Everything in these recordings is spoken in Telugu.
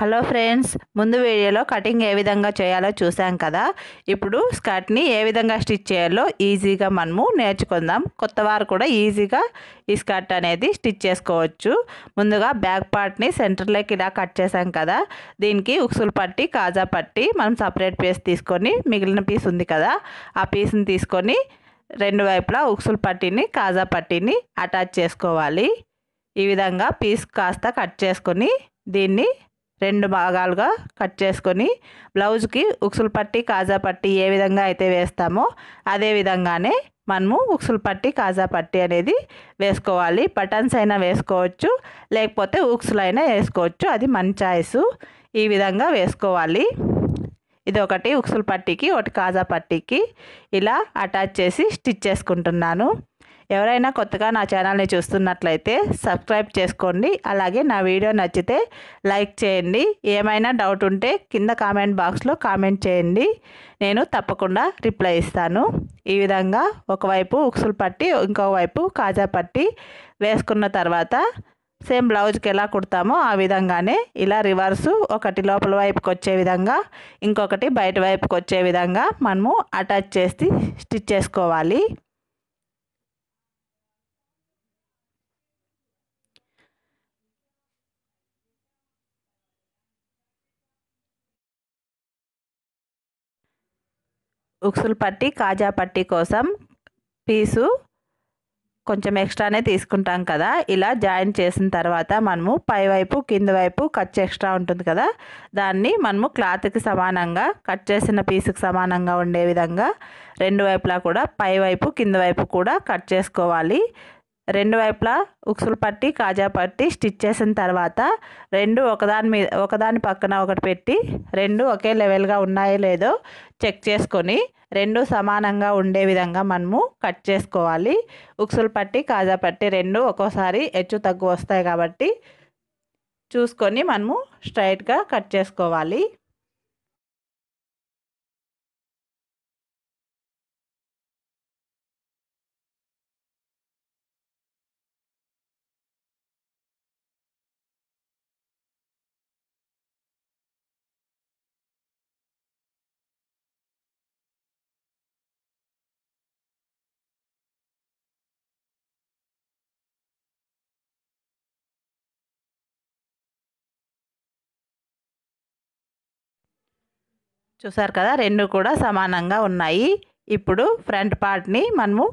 హలో ఫ్రెండ్స్ ముందు వీడియోలో కటింగ్ ఏ విధంగా చేయాలో చూసాం కదా ఇప్పుడు స్కర్ట్ని ఏ విధంగా స్టిచ్ చేయాలో ఈజీగా మనము నేర్చుకుందాం కొత్త వారు కూడా ఈజీగా ఈ స్కర్ట్ అనేది స్టిచ్ చేసుకోవచ్చు ముందుగా బ్యాక్ పార్ట్ని సెంటర్లోకి ఇలా కట్ చేసాం కదా దీనికి ఉక్సులు పట్టి కాజా పట్టి మనం సపరేట్ పీస్ తీసుకొని మిగిలిన పీస్ ఉంది కదా ఆ పీస్ని తీసుకొని రెండు వైపులా ఉక్సులు పట్టిని కాజా పట్టిని అటాచ్ చేసుకోవాలి ఈ విధంగా పీస్ కాస్త కట్ చేసుకొని దీన్ని రెండు భాగాలుగా కట్ చేసుకొని బ్లౌజ్కి ఉక్సులు పట్టి కాజా పట్టి ఏ విధంగా అయితే వేస్తామో అదే విధంగానే మనము ఉక్సులు పట్టి కాజా పట్టి అనేది వేసుకోవాలి బటన్స్ అయినా వేసుకోవచ్చు లేకపోతే ఉక్సులైనా వేసుకోవచ్చు అది మన చాయిస్ ఈ విధంగా వేసుకోవాలి ఇది ఒకటి ఉక్సులు పట్టికి ఒకటి కాజా పట్టికి ఇలా అటాచ్ చేసి స్టిచ్ చేసుకుంటున్నాను ఎవరైనా కొత్తగా నా ఛానల్ని చూస్తున్నట్లయితే సబ్స్క్రైబ్ చేసుకోండి అలాగే నా వీడియో నచ్చితే లైక్ చేయండి ఏమైనా డౌట్ ఉంటే కింద కామెంట్ బాక్స్లో కామెంట్ చేయండి నేను తప్పకుండా రిప్లై ఇస్తాను ఈ విధంగా ఒకవైపు ఉక్సులు పట్టి ఇంకోవైపు కాజా పట్టి వేసుకున్న తర్వాత సేమ్ బ్లౌజ్కి ఎలా కుడతామో ఆ విధంగానే ఇలా రివర్సు ఒకటి లోపల వైపుకి వచ్చే విధంగా ఇంకొకటి బయట వైపుకి వచ్చే విధంగా మనము అటాచ్ చేసి స్టిచ్ చేసుకోవాలి ఉక్సులు పట్టి కాజా పట్టి కోసం పీసు కొంచెం ఎక్స్ట్రానే తీసుకుంటాం కదా ఇలా జాయిన్ చేసిన తర్వాత మనము పైవైపు కింద వైపు ఖర్చు ఎక్స్ట్రా ఉంటుంది కదా దాన్ని మనము క్లాత్కి సమానంగా కట్ చేసిన పీసుకి సమానంగా ఉండే విధంగా రెండు వైపులా కూడా పైవైపు కింద వైపు కూడా కట్ చేసుకోవాలి రెండు వైపులా ఉక్సులు పట్టి కాజా పట్టి స్టిచ్ చేసిన తర్వాత రెండు ఒకదాని మీద ఒకదాని పక్కన ఒకటి పెట్టి రెండు ఒకే లెవెల్గా ఉన్నాయో లేదో చెక్ చేసుకొని రెండు సమానంగా ఉండే విధంగా మనము కట్ చేసుకోవాలి ఉక్సులు పట్టి కాజా పట్టి రెండు ఒక్కోసారి హెచ్చు తగ్గు వస్తాయి కాబట్టి చూసుకొని మనము స్ట్రైట్గా కట్ చేసుకోవాలి చూసారు కదా రెండు కూడా సమానంగా ఉన్నాయి ఇప్పుడు ఫ్రంట్ పార్ట్ని మనము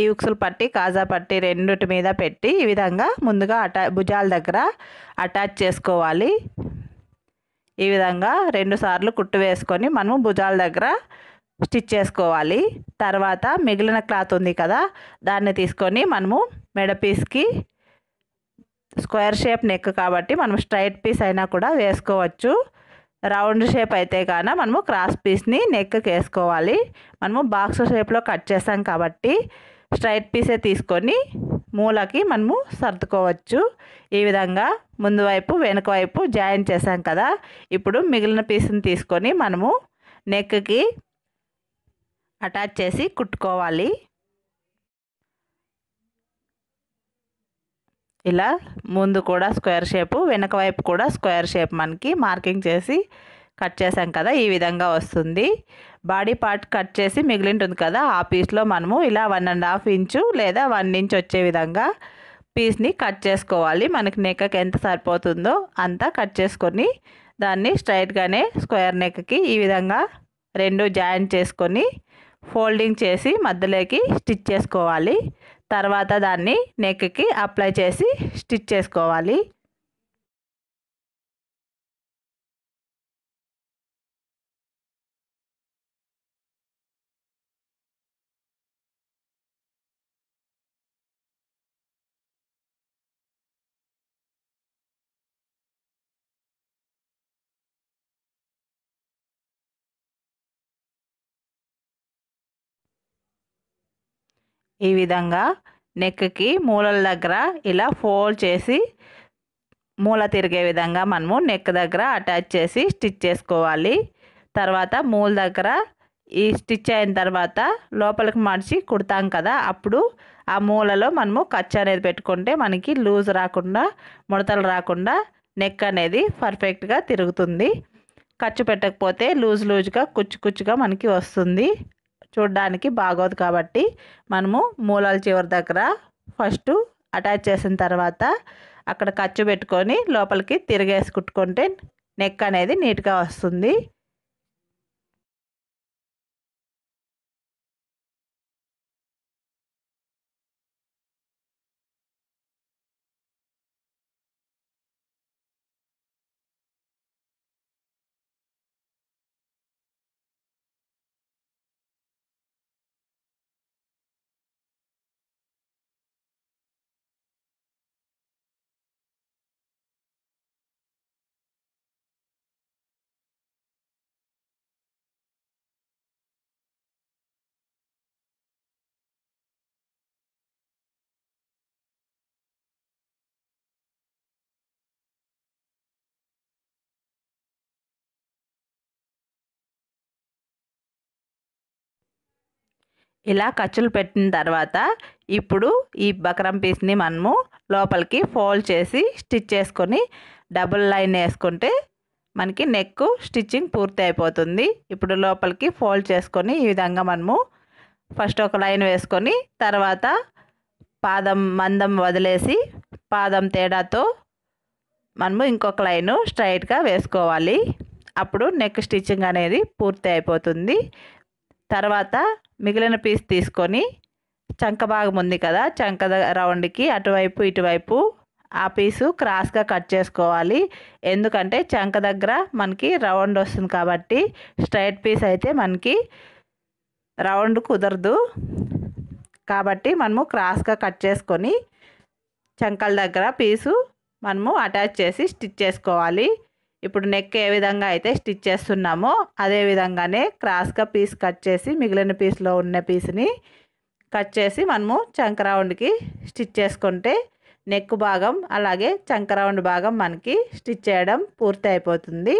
ఈ ఉక్సులు పట్టి కాజా పట్టి రెండిటి మీద పెట్టి ఈ విధంగా ముందుగా అటా భుజాల దగ్గర అటాచ్ చేసుకోవాలి ఈ విధంగా రెండు సార్లు కుట్టు వేసుకొని మనము భుజాల దగ్గర స్టిచ్ చేసుకోవాలి తర్వాత మిగిలిన క్లాత్ ఉంది కదా దాన్ని తీసుకొని మనము మెడ పీస్కి స్క్వేర్ షేప్ నెక్ కాబట్టి మనం స్ట్రైట్ పీస్ అయినా కూడా వేసుకోవచ్చు రౌండ్ షేప్ అయితే కాన మనము క్రాస్ పీస్ని నెక్కి వేసుకోవాలి మనము బాక్స్ షేప్లో కట్ చేసాం కాబట్టి స్ట్రైట్ పీసే తీసుకొని మూలకి మనము సర్దుకోవచ్చు ఈ విధంగా ముందు వైపు వెనుక వైపు జాయిన్ చేసాం కదా ఇప్పుడు మిగిలిన పీస్ని తీసుకొని మనము నెక్కి అటాచ్ చేసి కుట్టుకోవాలి ఇలా ముందు కూడా స్క్వేర్ షేప్ వెనక వైపు కూడా స్క్వేర్ షేప్ మనకి మార్కింగ్ చేసి కట్ చేసాం కదా ఈ విధంగా వస్తుంది బాడీ పార్ట్ కట్ చేసి మిగిలింటుంది కదా ఆ పీస్లో మనము ఇలా వన్ అండ్ హాఫ్ ఇంచు లేదా వన్ ఇంచ్ వచ్చే విధంగా పీస్ని కట్ చేసుకోవాలి మనకి నెక్కకి ఎంత సరిపోతుందో అంతా కట్ చేసుకొని దాన్ని స్ట్రైట్గానే స్క్వేర్ నెక్కకి ఈ విధంగా రెండు జాయింట్ చేసుకొని ఫోల్డింగ్ చేసి మధ్యలోకి స్టిచ్ చేసుకోవాలి తర్వాత దాన్ని నెక్కి అప్లై చేసి స్టిచ్ చేసుకోవాలి ఈ విధంగా నెక్కి మూలల దగ్గర ఇలా ఫోల్డ్ చేసి మూల తిరిగే విధంగా మనము నెక్ దగ్గర అటాచ్ చేసి స్టిచ్ చేసుకోవాలి తర్వాత మూల దగ్గర ఈ స్టిచ్ అయిన తర్వాత లోపలికి మార్చి కుడతాం కదా అప్పుడు ఆ మూలలో మనము కచ్చ అనేది పెట్టుకుంటే మనకి లూజ్ రాకుండా ముడతలు రాకుండా నెక్ అనేది పర్ఫెక్ట్గా తిరుగుతుంది ఖర్చు పెట్టకపోతే లూజ్ లూజ్గా కుచ్చు కుచ్చుగా మనకి వస్తుంది చూడడానికి బాగోదు కాబట్టి మనము మూలాల చివరి దగ్గర ఫస్ట్ అటాచ్ చేసిన తర్వాత అక్కడ ఖర్చు పెట్టుకొని లోపలికి తిరిగేసి కుట్టుకుంటే నెక్ అనేది నీట్గా వస్తుంది ఇలా ఖర్చులు పెట్టిన తర్వాత ఇప్పుడు ఈ బక్రం పీస్ని మనము లోపలికి ఫోల్డ్ చేసి స్టిచ్ చేసుకొని డబుల్ లైన్ వేసుకుంటే మనకి నెక్ స్టిచ్చింగ్ పూర్తి అయిపోతుంది ఇప్పుడు లోపలికి ఫోల్డ్ చేసుకొని ఈ విధంగా మనము ఫస్ట్ ఒక లైన్ వేసుకొని తర్వాత పాదం మందం వదిలేసి పాదం తేడాతో మనము ఇంకొక లైను స్ట్రైట్గా వేసుకోవాలి అప్పుడు నెక్ స్టిచ్చింగ్ అనేది పూర్తి అయిపోతుంది తర్వాత మిగిలిన పీస్ తీసుకొని చంక భాగం ఉంది కదా చంక రౌండ్కి అటువైపు ఇటువైపు ఆ పీసు క్రాస్గా కట్ చేసుకోవాలి ఎందుకంటే చంక దగ్గర మనకి రౌండ్ వస్తుంది కాబట్టి స్ట్రైట్ పీస్ అయితే మనకి రౌండ్ కుదరదు కాబట్టి మనము క్రాస్గా కట్ చేసుకొని చంకల దగ్గర పీసు మనము అటాచ్ చేసి స్టిచ్ చేసుకోవాలి ఇప్పుడు నెక్ ఏ విధంగా అయితే స్టిచ్ చేస్తున్నామో అదే విధంగానే క్రాస్గా పీస్ కట్ చేసి మిగిలిన పీస్లో ఉన్న పీస్ని కట్ చేసి మనము చంకరౌండ్కి స్టిచ్ చేసుకుంటే నెక్ భాగం అలాగే చంకరౌండ్ భాగం మనకి స్టిచ్ చేయడం పూర్తి అయిపోతుంది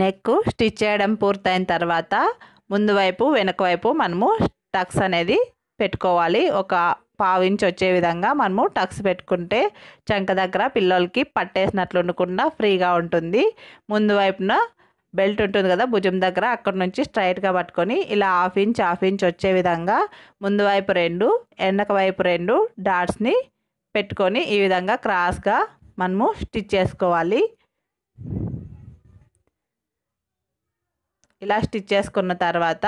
నెక్ స్టిచ్ చేయడం పూర్తయిన తర్వాత ముందు వైపు వెనక వైపు మనము టక్స్ అనేది పెట్టుకోవాలి ఒక పావించి వచ్చే విధంగా మనము టక్స్ పెట్టుకుంటే చంక దగ్గర పిల్లలకి పట్టేసినట్లు ఉండకుండా ఫ్రీగా ఉంటుంది ముందు వైపున బెల్ట్ ఉంటుంది కదా భుజం దగ్గర అక్కడ నుంచి స్ట్రైట్గా పట్టుకొని ఇలా హాఫ్ ఇంచ్ హాఫ్ ఇంచ్ వచ్చే విధంగా ముందు వైపు రెండు వెనక వైపు రెండు డాట్స్ని పెట్టుకొని ఈ విధంగా క్రాస్గా మనము స్టిచ్ చేసుకోవాలి ఇలా స్టిచ్ చేసుకున్న తర్వాత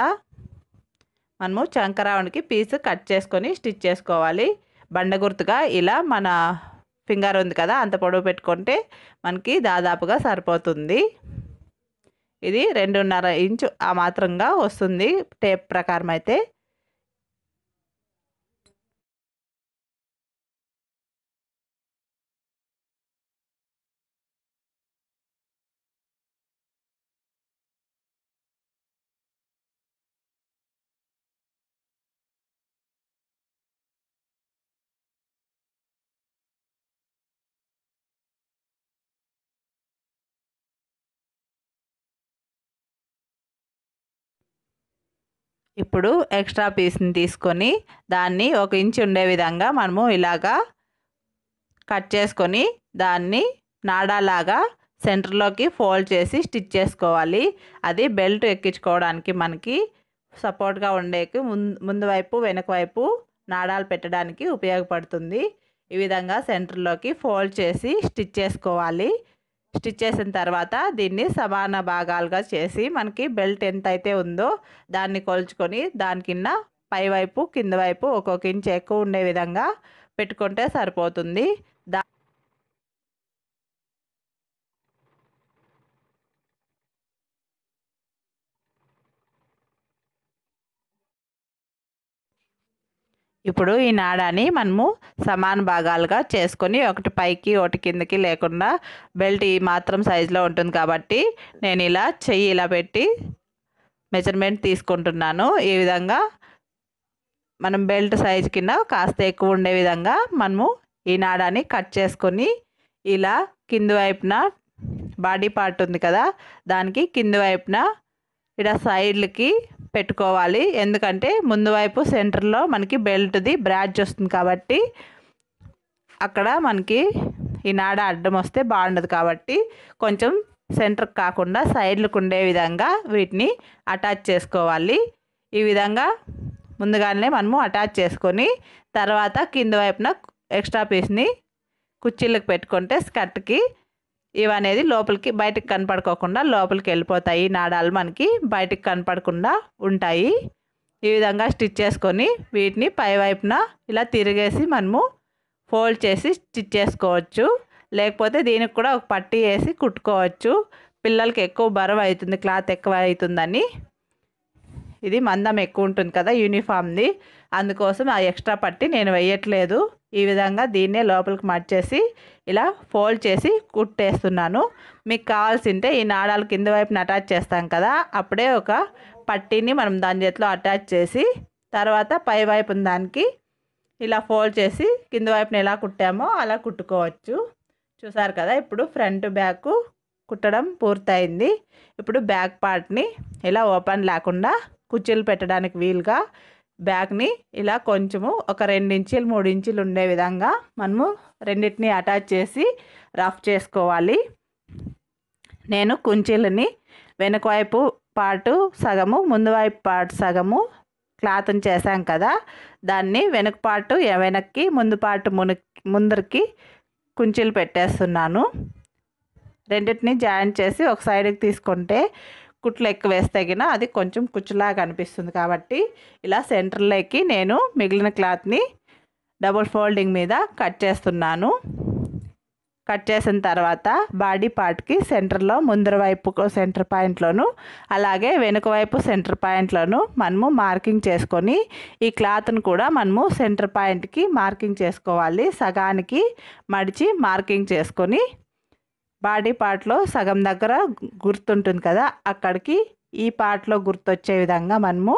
మనము శంకరావునికి పీస్ కట్ చేసుకొని స్టిచ్ చేసుకోవాలి బండ గుర్తుగా ఇలా మన ఫింగర్ ఉంది కదా అంత పొడవు పెట్టుకుంటే మనకి దాదాపుగా సరిపోతుంది ఇది రెండున్నర ఇంచు ఆ మాత్రంగా వస్తుంది టేప్ ప్రకారం అయితే ఇప్పుడు ఎక్స్ట్రా పీస్ని తీసుకొని దాన్ని ఒక ఇంచు ఉండే విధంగా మనము ఇలాగా కట్ చేసుకొని దాన్ని నాడాలాగా సెంటర్లోకి ఫోల్డ్ చేసి స్టిచ్ చేసుకోవాలి అది బెల్ట్ ఎక్కించుకోవడానికి మనకి సపోర్ట్గా ఉండేకి ముందు వైపు వెనక వైపు నాడాలు పెట్టడానికి ఉపయోగపడుతుంది ఈ విధంగా సెంటర్లోకి ఫోల్డ్ చేసి స్టిచ్ చేసుకోవాలి స్టిచ్ చేసిన తర్వాత దీన్ని సమాన భాగాలుగా చేసి మనకి బెల్ట్ ఎంత అయితే ఉందో దాన్ని కొలుచుకొని దాని కింద పైవైపు కింద వైపు ఒక్కొక్క ఇంచు ఎక్కువ ఉండే విధంగా పెట్టుకుంటే సరిపోతుంది ఇప్పుడు ఈ నాడాన్ని మనము సమాన భాగాలుగా చేసుకొని ఒకటి పైకి ఒకటి కిందకి లేకుండా బెల్ట్ ఈ మాత్రం సైజులో ఉంటుంది కాబట్టి నేను ఇలా చెయ్యి ఇలా పెట్టి మెజర్మెంట్ తీసుకుంటున్నాను ఈ విధంగా మనం బెల్ట్ సైజు కింద కాస్త ఎక్కువ ఉండే విధంగా మనము ఈ నాడాని కట్ చేసుకొని ఇలా కింది వైపున బాడీ పార్ట్ ఉంది కదా దానికి కింది వైపున ఇలా సైడ్లకి పెట్టుకోవాలి ఎందుకంటే ముందు వైపు సెంటర్లో మనకి బెల్ట్ది బ్రాడ్జ్ వస్తుంది కాబట్టి అక్కడ మనకి ఈ నాడ అడ్డం వస్తే బాగుండదు కాబట్టి కొంచెం సెంటర్ కాకుండా సైడ్లకు ఉండే విధంగా వీటిని అటాచ్ చేసుకోవాలి ఈ విధంగా ముందుగానే మనము అటాచ్ చేసుకొని తర్వాత కింద వైపున ఎక్స్ట్రా పీస్ని కుర్చీలకు పెట్టుకుంటే స్కర్ట్కి ఇవనేది లోపలికి బయటకు కనపడుకోకుండా లోపలికి వెళ్ళిపోతాయి నాడాలు మనకి బయటకు కనపడకుండా ఉంటాయి ఈ విధంగా స్టిచ్ చేసుకొని వీటిని పైవైపున ఇలా తిరిగేసి మనము ఫోల్డ్ చేసి స్టిచ్ చేసుకోవచ్చు లేకపోతే దీనికి కూడా ఒక పట్టి వేసి కుట్టుకోవచ్చు పిల్లలకి ఎక్కువ బరువు అవుతుంది క్లాత్ ఎక్కువ అవుతుందని ఇది మందం ఎక్కువ ఉంటుంది కదా యూనిఫామ్ది అందుకోసం ఆ ఎక్స్ట్రా పట్టి నేను వేయట్లేదు ఈ విధంగా దీన్నే లోపలికి మార్చేసి ఇలా ఫోల్డ్ చేసి కుట్టేస్తున్నాను మీకు కావాల్సింటే ఈ నాడాలు కింద వైపున అటాచ్ చేస్తాం కదా అప్పుడే ఒక పట్టీని మనం దాని చేతిలో అటాచ్ చేసి తర్వాత పై వైపున దానికి ఇలా ఫోల్డ్ చేసి కింద వైపున ఎలా కుట్టామో అలా కుట్టుకోవచ్చు చూసారు కదా ఇప్పుడు ఫ్రంట్ బ్యాక్ కుట్టడం పూర్తయింది ఇప్పుడు బ్యాక్ పార్ట్ని ఇలా ఓపెన్ లేకుండా కుచ్చీలు పెట్టడానికి వీలుగా బ్యాగ్ని ఇలా కొంచెము ఒక రెండించులు మూడు ఇంచులు ఉండే విధంగా మనము రెండింటిని అటాచ్ చేసి రఫ్ చేసుకోవాలి నేను కుంచీలని వెనుక వైపు పాటు సగము ముందు వైపు పాటు సగము క్లాత్ని చేసాం కదా దాన్ని వెనుక పాటు వెనక్కి ముందు పాటు మును ముందరికి కుంచీలు పెట్టేస్తున్నాను రెండింటిని జాయింట్ చేసి ఒక సైడ్కి తీసుకుంటే కుట్లు ఎక్కువ వేస్తే అది కొంచెం కుచ్చులాగా అనిపిస్తుంది కాబట్టి ఇలా సెంటర్లోకి నేను మిగిలిన క్లాత్ని డబుల్ ఫోల్డింగ్ మీద కట్ చేస్తున్నాను కట్ చేసిన తర్వాత బాడీ పార్ట్కి సెంటర్లో ముందర వైపు సెంటర్ పాయింట్లోను అలాగే వెనుక వైపు సెంటర్ పాయింట్లోను మనము మార్కింగ్ చేసుకొని ఈ క్లాత్ను కూడా మనము సెంటర్ పాయింట్కి మార్కింగ్ చేసుకోవాలి సగానికి మడిచి మార్కింగ్ చేసుకొని బాడీ పార్ట్లో సగం దగ్గర గుర్తుంటుంది కదా అక్కడికి ఈ పార్ట్లో గుర్తొచ్చే విధంగా మనము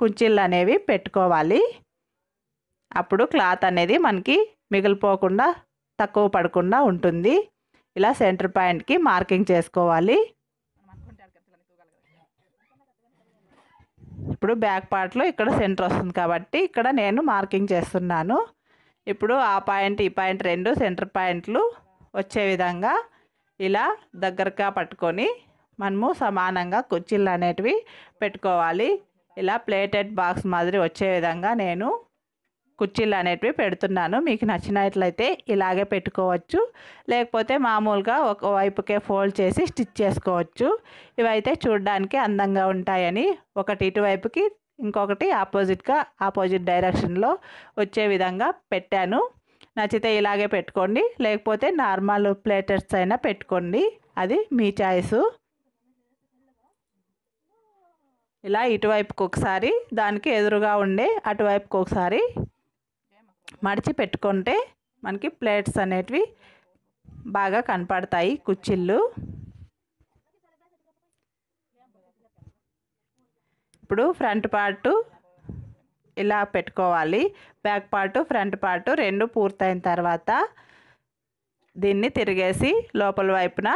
కుంచీళ్ళు అనేవి పెట్టుకోవాలి అప్పుడు క్లాత్ అనేది మనకి మిగిలిపోకుండా తక్కువ పడకుండా ఉంటుంది ఇలా సెంటర్ పాయింట్కి మార్కింగ్ చేసుకోవాలి ఇప్పుడు బ్యాక్ పార్ట్లో ఇక్కడ సెంటర్ వస్తుంది కాబట్టి ఇక్కడ నేను మార్కింగ్ చేస్తున్నాను ఇప్పుడు ఆ పాయింట్ ఈ పాయింట్ రెండు సెంటర్ పాయింట్లు వచ్చే విధంగా ఇలా దగ్గరగా పట్టుకొని మనము సమానంగా కుర్చీలు అనేటివి పెట్టుకోవాలి ఇలా ప్లేటెడ్ బాక్స్ మాదిరి వచ్చే విధంగా నేను కుర్చీలు అనేటివి పెడుతున్నాను మీకు నచ్చినట్లయితే ఇలాగే పెట్టుకోవచ్చు లేకపోతే మామూలుగా ఒక వైపుకే ఫోల్డ్ చేసి స్టిచ్ చేసుకోవచ్చు ఇవైతే చూడడానికి అందంగా ఉంటాయని ఒకటి ఇటువైపుకి ఇంకొకటి ఆపోజిట్గా ఆపోజిట్ డైరెక్షన్లో వచ్చే విధంగా పెట్టాను నచ్చితే ఇలాగే పెట్టుకోండి లేకపోతే నార్మల్ ప్లేటర్స్ అయినా పెట్టుకోండి అది మీ చాయిస్ ఇలా ఇటువైపుకి ఒకసారి దానికి ఎదురుగా ఉండే అటువైపుకి ఒకసారి మడిచి పెట్టుకుంటే మనకి ప్లేట్స్ అనేటివి బాగా కనపడతాయి కుచ్చిళ్ళు ఇప్పుడు ఫ్రంట్ పార్టు ఇలా పెట్టుకోవాలి బ్యాక్ పార్టు ఫ్రంట్ పార్టు రెండు పూర్తయిన తర్వాత దీన్ని తిరిగేసి లోపల వైపున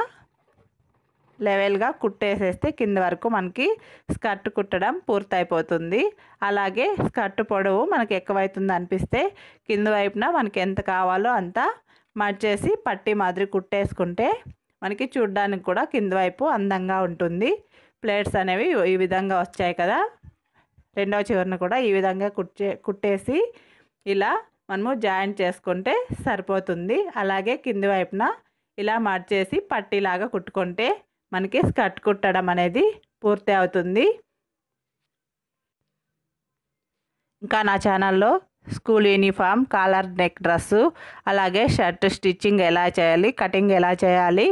లెవెల్గా కుట్టేసేస్తే కింద వరకు మనకి స్కర్ట్ కుట్టడం పూర్తయిపోతుంది అలాగే స్కర్ట్ పొడవు మనకి ఎక్కువైతుంది అనిపిస్తే కింద వైపున మనకి ఎంత కావాలో అంత మర్చేసి పట్టి మాదిరి కుట్టేసుకుంటే మనకి చూడ్డానికి కూడా కింద వైపు అందంగా ఉంటుంది ప్లేట్స్ అనేవి ఈ విధంగా వచ్చాయి కదా రెండవ చివరిని కూడా ఈ విధంగా కుట్టే కుట్టేసి ఇలా మనము జాయిన్ చేసుకుంటే సరిపోతుంది అలాగే కింది వైపున ఇలా మార్చేసి పట్టీలాగా కుట్టుకుంటే మనకి స్కర్ట్ కుట్టడం అనేది పూర్తి అవుతుంది ఇంకా నా ఛానల్లో school uniform collar neck dress అలాగే షర్ట్ స్టిచ్చింగ్ ఎలా చేయాలి కటింగ్ ఎలా చేయాలి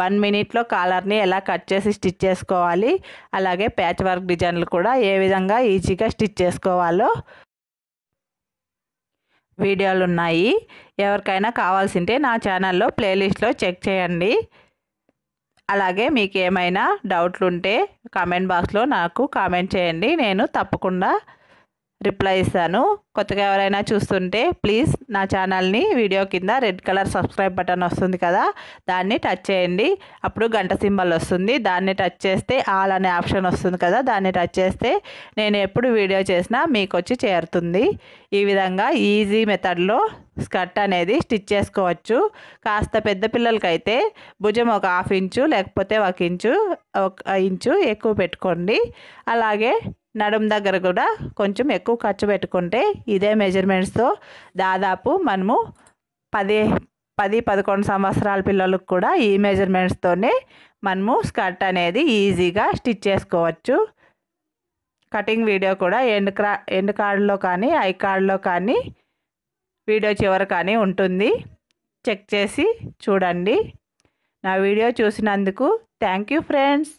వన్ మినిట్లో కాలర్ని ఎలా కట్ చేసి స్టిచ్ చేసుకోవాలి అలాగే ప్యాచ్ వర్క్ డిజైన్లు కూడా ఏ విధంగా ఈజీగా స్టిచ్ చేసుకోవాలో వీడియోలు ఉన్నాయి ఎవరికైనా కావాల్సింటే నా ఛానల్లో ప్లేలిస్ట్లో చెక్ చేయండి అలాగే మీకు ఏమైనా డౌట్లు ఉంటే కామెంట్ బాక్స్లో నాకు కామెంట్ చేయండి నేను తప్పకుండా రిప్లై ఇస్తాను కొత్తగా ఎవరైనా చూస్తుంటే ప్లీజ్ నా ఛానల్ని వీడియో కింద రెడ్ కలర్ సబ్స్క్రైబ్ బటన్ వస్తుంది కదా దాన్ని టచ్ చేయండి అప్పుడు గంట సింబల్ వస్తుంది దాన్ని టచ్ చేస్తే ఆల్ అనే ఆప్షన్ వస్తుంది కదా దాన్ని టచ్ చేస్తే నేను ఎప్పుడు వీడియో చేసినా మీకు వచ్చి చేరుతుంది ఈ విధంగా ఈజీ మెథడ్లో స్కర్ట్ అనేది స్టిచ్ చేసుకోవచ్చు కాస్త పెద్ద పిల్లలకైతే భుజం ఒక హాఫ్ ఇంచు లేకపోతే ఒక ఇంచు ఒక ఇంచు ఎక్కువ పెట్టుకోండి అలాగే నడుం దగ్గర కూడా కొంచెం ఎక్కువ ఖర్చు పెట్టుకుంటే ఇదే మెజర్మెంట్స్తో దాదాపు మనము పది పది పదకొండు సంవత్సరాల పిల్లలకు కూడా ఈ మెజర్మెంట్స్తోనే మనము స్కర్ట్ అనేది ఈజీగా స్టిచ్ చేసుకోవచ్చు కటింగ్ వీడియో కూడా ఎండ్ క్రా ఎండ్ కార్డులో కానీ ఐ కార్డులో కానీ వీడియో చివరి కానీ ఉంటుంది చెక్ చేసి చూడండి నా వీడియో చూసినందుకు థ్యాంక్ యూ ఫ్రెండ్స్